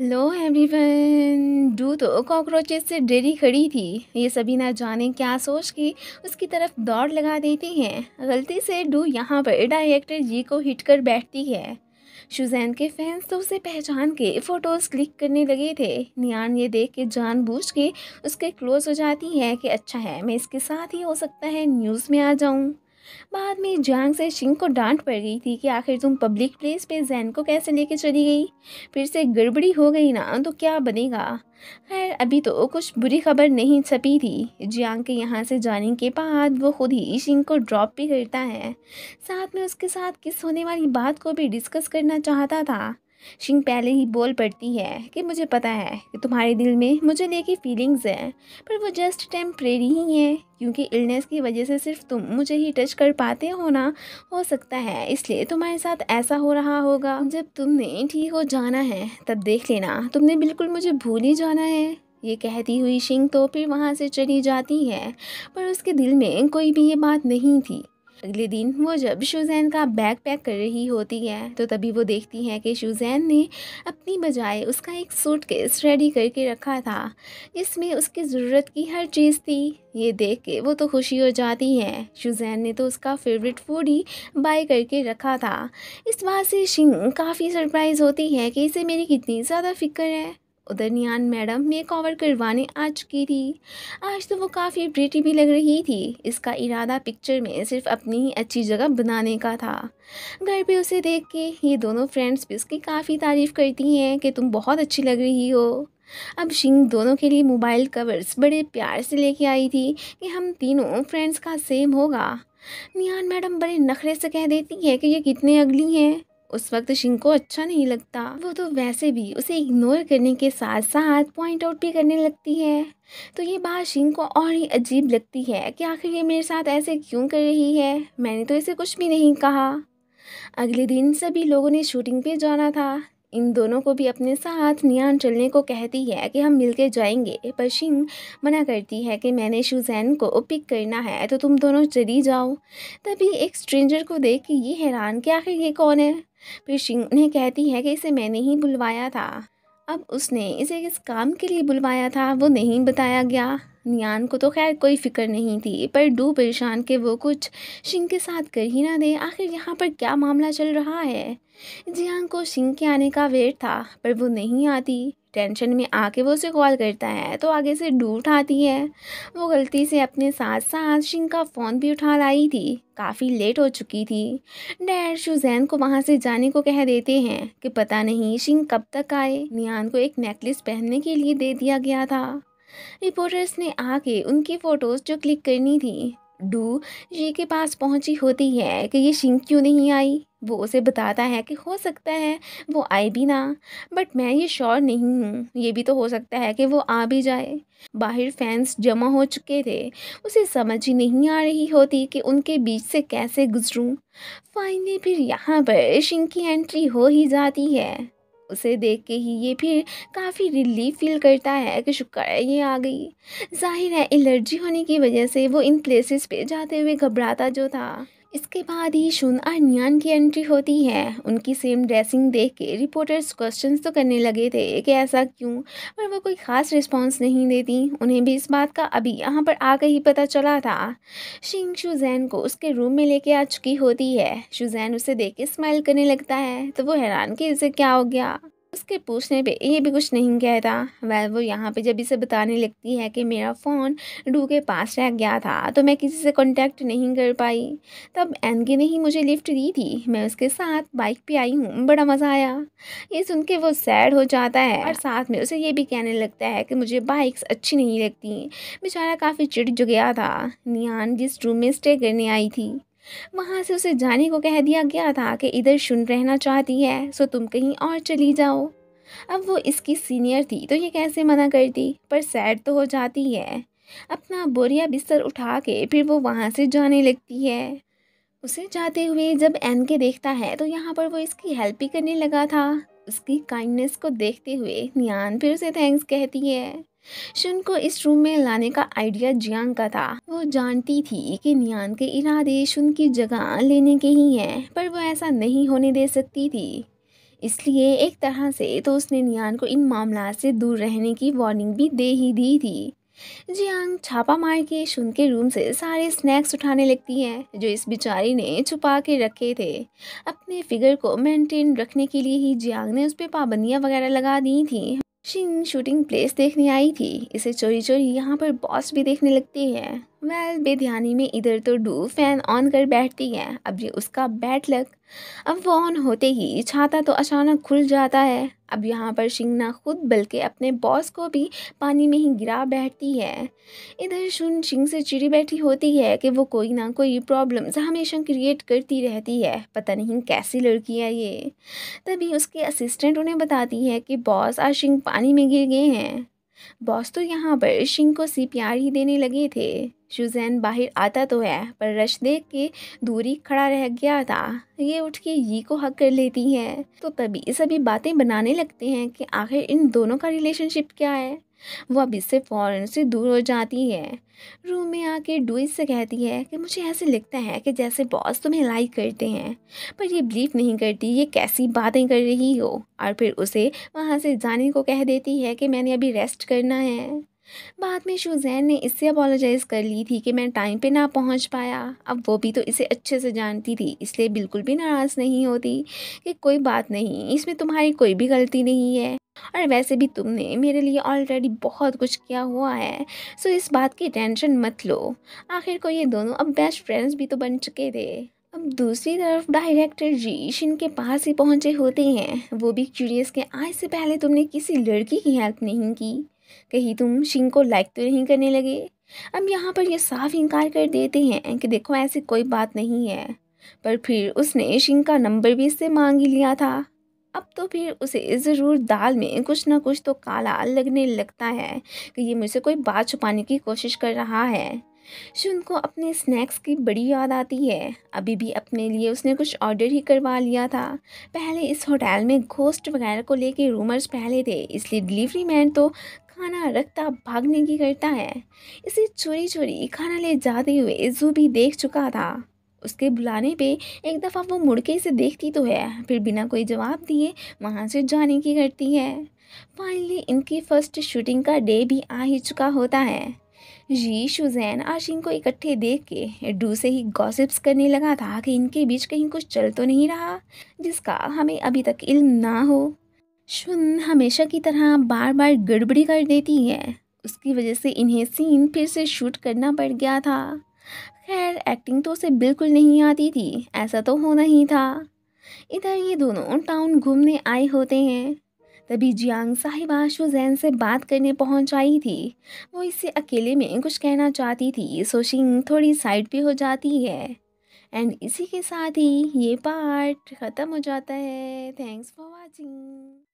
hello everyone डू तो cockroaches से डेरी खड़ी थी ये सभी ना जाने क्या सोच के उसकी तरफ दौड़ लगा देती हैं गलती से डू यहाँ पर डायरेक्टर जी को हिट कर बैठती है शुजैन के फैंस तो उसे पहचान के फ़ोटोज़ क्लिक करने लगे थे नियान ये देख के जान बूझ के उसके क्लोज़ हो जाती है कि अच्छा है मैं इसके साथ ही हो सकता है न्यूज़ में आ जाऊँ बाद में जांग से शिंग को डांट पड़ गई थी कि आखिर तुम पब्लिक प्लेस पे जैन को कैसे लेके चली गई फिर से गड़बड़ी हो गई ना तो क्या बनेगा खैर अभी तो कुछ बुरी खबर नहीं छपी थी जियांग के यहाँ से जाने के बाद वो खुद ही शिंग को ड्रॉप भी करता है साथ में उसके साथ किस होने वाली बात को भी डिस्कस करना चाहता था शिंग पहले ही बोल पड़ती है कि मुझे पता है कि तुम्हारे दिल में मुझे लेके फीलिंग्स हैं पर वो जस्ट टेम्प्रेरी ही है क्योंकि इलनेस की वजह से सिर्फ तुम मुझे ही टच कर पाते हो ना हो सकता है इसलिए तुम्हारे साथ ऐसा हो रहा होगा जब तुमने ठीक हो जाना है तब देख लेना तुमने बिल्कुल मुझे भूल ही जाना है ये कहती हुई शिंग तो फिर वहाँ से चली जाती है पर उसके दिल में कोई भी ये बात नहीं थी अगले दिन वो जब शुजैन का बैग पैक कर रही होती है तो तभी वो देखती है कि शुजैन ने अपनी बजाय उसका एक सूट केस रेडी करके रखा था इसमें उसकी ज़रूरत की हर चीज़ थी ये देख के वो तो खुशी हो जाती है शुजैन ने तो उसका फेवरेट फूड ही बाय करके रखा था इस बात से शिंग काफ़ी सरप्राइज़ होती है कि इसे मेरी कितनी ज़्यादा फ़िक्र है उधर नियान मैडम मेकओवर करवाने आ चुकी थी आज तो वो काफ़ी ब्रेटी भी लग रही थी इसका इरादा पिक्चर में सिर्फ अपनी ही अच्छी जगह बनाने का था घर पे उसे देख के ये दोनों फ्रेंड्स भी उसकी काफ़ी तारीफ़ करती हैं कि तुम बहुत अच्छी लग रही हो अब शिंग दोनों के लिए मोबाइल कवर्स बड़े प्यार से लेके आई थी कि हम तीनों फ्रेंड्स का सेम होगा नियान मैडम बड़े नखरे से कह देती है कि ये कितने अगली हैं उस वक्त शिंको अच्छा नहीं लगता वो तो वैसे भी उसे इग्नोर करने के साथ साथ पॉइंट आउट भी करने लगती है तो ये बात शिंग को और ही अजीब लगती है कि आखिर ये मेरे साथ ऐसे क्यों कर रही है मैंने तो इसे कुछ भी नहीं कहा अगले दिन सभी लोगों ने शूटिंग पे जाना था इन दोनों को भी अपने साथ नियान चलने को कहती है कि हम मिलके जाएंगे पर शिंग मना करती है कि मैंने शुजैन को पिक करना है तो तुम दोनों चली जाओ तभी एक स्ट्रेंजर को देख के ये हैरान कि आखिर ये कौन है फिर शिंग उन्हें कहती है कि इसे मैंने ही बुलवाया था अब उसने इसे किस काम के लिए बुलवाया था वो नहीं बताया गया नियान को तो खैर कोई फिक्र नहीं थी पर डू परेशान के वो कुछ शिंग के साथ कर ही ना दे आखिर यहाँ पर क्या मामला चल रहा है जियान को शिंग के आने का वेट था पर वो नहीं आती टेंशन में आके वो उसे कॉल करता है तो आगे से डू उठाती है वो गलती से अपने साथ साथ शिंग का फ़ोन भी उठा लाई थी काफ़ी लेट हो चुकी थी डैड शुजैन को वहाँ से जाने को कह देते हैं कि पता नहीं शिंग कब तक आए नियान को एक नेकलेस पहनने के लिए दे दिया गया था रिपोर्टर्स ने आके उनकी फ़ोटोज़ जो क्लिक करनी थी डू जी के पास पहुंची होती है कि ये शिंग क्यों नहीं आई वो उसे बताता है कि हो सकता है वो आए भी ना बट मैं ये श्योर नहीं हूँ ये भी तो हो सकता है कि वो आ भी जाए बाहर फैंस जमा हो चुके थे उसे समझ ही नहीं आ रही होती कि उनके बीच से कैसे गुजरूँ फाइनली फिर यहाँ पर शिंग की एंट्री हो ही जाती है उसे देख के ही ये फिर काफ़ी रिलीफ फील करता है कि शुक्र है ये आ गई जाहिर है एलर्जी होने की वजह से वो इन प्लेसेस पे जाते हुए घबराता जो था इसके बाद ही शुन और न्यान की एंट्री होती है उनकी सेम ड्रेसिंग देख के रिपोर्टर्स क्वेश्चन तो करने लगे थे कि ऐसा क्यों पर वो कोई ख़ास रिस्पांस नहीं देती उन्हें भी इस बात का अभी यहाँ पर आकर ही पता चला था शिंग शुजैन को उसके रूम में लेके आ चुकी होती है शुजैन उसे देख के स्माइल करने लगता है तो वो हैरान कि इसे क्या हो गया उसके पूछने पे ये भी कुछ नहीं कहता वह वो यहाँ पे जब इसे बताने लगती है कि मेरा फ़ोन डू के पास रह गया था तो मैं किसी से कांटेक्ट नहीं कर पाई तब एनके ने ही मुझे लिफ्ट दी थी मैं उसके साथ बाइक पे आई हूँ बड़ा मज़ा आया ये सुन के वो सैड हो जाता है और साथ में उसे ये भी कहने लगता है कि मुझे बाइक्स अच्छी नहीं लगती बेचारा काफ़ी चिड़ गया था नियान जिस रूम में स्टे करने आई थी वहाँ से उसे जाने को कह दिया गया था कि इधर सुन रहना चाहती है सो तुम कहीं और चली जाओ अब वो इसकी सीनियर थी तो ये कैसे मना करती पर सैड तो हो जाती है अपना बोरिया बिस्तर उठा के फिर वो वहाँ से जाने लगती है उसे जाते हुए जब एन के देखता है तो यहाँ पर वो इसकी हेल्प ही करने लगा था उसकी काइंडनेस को देखते हुए नियान फिर उसे थैंक्स कहती है शुन को इस रूम में लाने का आइडिया जियांग का था वो जानती थी कि नियान के इरादे शुन की जगह लेने के ही हैं पर वो ऐसा नहीं होने दे सकती थी इसलिए एक तरह से तो उसने नियान को इन मामला से दूर रहने की वार्निंग भी दे ही दी थी जियांग छापा मार के शुन के रूम से सारे स्नैक्स उठाने लगती हैं जो इस बिचारी ने छुपा के रखे थे अपने फिगर को मेंटेन रखने के लिए ही जियांग ने उस पर पाबंदियाँ वगैरह लगा दी थी शिंग शूटिंग प्लेस देखने आई थी इसे चोरी चोरी यहाँ पर बॉस भी देखने लगती है वह बेध्यानी में इधर तो डू फैन ऑन कर बैठती है अब ये उसका बैड लक अब वो ऑन होते ही छाता तो अचानक खुल जाता है अब यहाँ पर शिंगना खुद बल्कि अपने बॉस को भी पानी में ही गिरा बैठती है इधर शुन शिंग से चिड़ी बैठी होती है कि वो कोई ना कोई प्रॉब्लम्स हमेशा क्रिएट करती रहती है पता नहीं कैसी लड़की है ये तभी उसके असिस्टेंट उन्हें बताती है कि बॉस और शिंग पानी में गिर गए हैं बॉस तो यहाँ पर शिंग को सी प्यार ही देने लगे थे शुजैन बाहर आता तो है पर रश देख के दूरी खड़ा रह गया था ये उठ के ये को हक कर लेती है तो तभी सभी बातें बनाने लगते हैं कि आखिर इन दोनों का रिलेशनशिप क्या है वो अब इससे फ़ौरन से दूर हो जाती है रूम में आके डुइस से कहती है कि मुझे ऐसे लगता है कि जैसे बॉस तुम्हें लाइक करते हैं पर ये बिलीव नहीं करती ये कैसी बातें कर रही हो और फिर उसे वहाँ से जाने को कह देती है कि मैंने अभी रेस्ट करना है बाद में शुजैन ने इससे अपोलोजाइज कर ली थी कि मैं टाइम पे ना पहुंच पाया अब वो भी तो इसे अच्छे से जानती थी इसलिए बिल्कुल भी नाराज़ नहीं होती कि कोई बात नहीं इसमें तुम्हारी कोई भी गलती नहीं है और वैसे भी तुमने मेरे लिए ऑलरेडी बहुत कुछ किया हुआ है सो इस बात की टेंशन मत लो आखिर को ये दोनों अब बेस्ट फ्रेंड्स भी तो बन चुके थे अब दूसरी तरफ डायरेक्टर जी शिन के पास ही पहुंचे होते हैं वो भी क्यूरियस के आज से पहले तुमने किसी लड़की की हेल्प नहीं की कहीं तुम शिन को लाइक तो नहीं करने लगे अब यहाँ पर ये साफ इनकार कर देते हैं कि देखो ऐसी कोई बात नहीं है पर फिर उसने शिन का नंबर भी इससे मांग ही लिया था अब तो फिर उसे ज़रूर दाल में कुछ ना कुछ तो काला लगने लगता है कि ये मुझसे कोई बात छुपाने की कोशिश कर रहा है शुन को अपने स्नैक्स की बड़ी याद आती है अभी भी अपने लिए उसने कुछ ऑर्डर ही करवा लिया था पहले इस होटल में घोस्ट वगैरह को लेके रूमर्स पहले थे इसलिए डिलीवरी मैन तो खाना रखता भागने की करता है इसे चोरी चोरी खाना ले जाते हुए जू भी देख चुका था उसके बुलाने पे एक दफ़ा वो मुड़ के इसे देखती तो है फिर बिना कोई जवाब दिए वहाँ से जाने की करती है फाइनली इनकी फ़र्स्ट शूटिंग का डे भी आ ही चुका होता है जी शुजैन आशिंग को इकट्ठे देख के डू से ही गॉसिप्स करने लगा था कि इनके बीच कहीं कुछ चल तो नहीं रहा जिसका हमें अभी तक इल्म ना हो शुन हमेशा की तरह बार बार गड़बड़ी कर देती है उसकी वजह से इन्हें सीन फिर से शूट करना पड़ गया था खैर एक्टिंग तो उसे बिल्कुल नहीं आती थी ऐसा तो होना ही था इधर ये दोनों टाउन घूमने आए होते हैं तभी जियांग साहिब आशु जैन से बात करने पहुंच आई थी वो इससे अकेले में कुछ कहना चाहती थी सोशिंग थोड़ी साइड पे हो जाती है एंड इसी के साथ ही ये पार्ट ख़त्म हो जाता है थैंक्स फॉर वॉचिंग